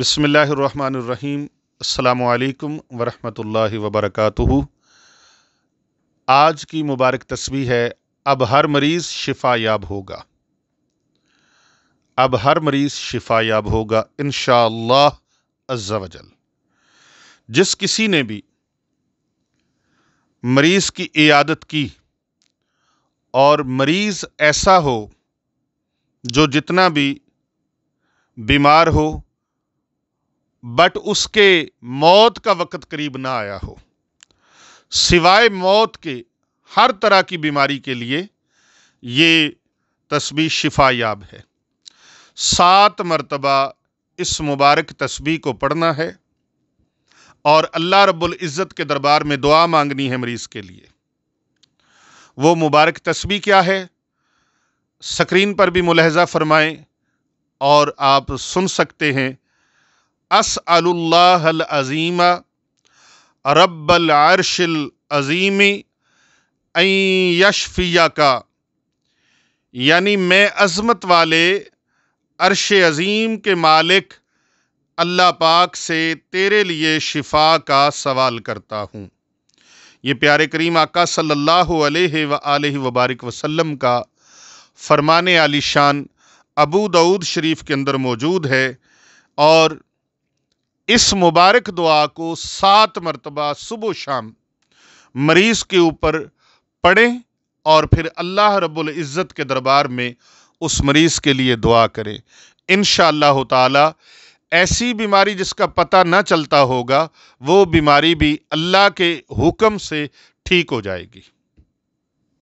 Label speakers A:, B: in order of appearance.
A: बसमीम् अल्लाम वरहमल वबरक आज की मुबारक तस्वीर है अब हर मरीज़ शिफा याब होगा अब हर मरीज़ शिफा याब होगा इन अज़्ज़वजल जिस किसी ने भी मरीज़ की इयादत की और मरीज़ ऐसा हो जो जितना भी बीमार हो बट उसके मौत का वक़्त करीब ना आया हो सिवाय मौत के हर तरह की बीमारी के लिए ये तस्बी याब है सात मरतबा इस मुबारक तस्बी को पढ़ना है और अल्लाह रब्बुल इज़्ज़त के दरबार में दुआ मांगनी है मरीज़ के लिए वो मुबारक तस्बी क्या है स्क्रीन पर भी मुलहजा फरमाएं और आप सुन सकते हैं असअल्लाज़ीम अज़ीम यशफिया का यानी मैं अज़मत वाले अरश अज़ीम के मालिक अल्लाह पाक से तेरे लिए शिफा का सवाल करता हूँ ये प्यारे करीम आका सल्लल्लाहु अलैहि व वबारक वसल्लम का फरमान आलिशान अबू दाऊद शरीफ के अंदर मौजूद है और इस मुबारक दुआ को सात मरतबा सुबह शाम मरीज़ के ऊपर पढ़ें और फिर अल्लाह रब्बुल इज़्ज़त के दरबार में उस मरीज़ के लिए दुआ करें इन ताला ऐसी बीमारी जिसका पता ना चलता होगा वो बीमारी भी अल्लाह के हुक्म से ठीक हो जाएगी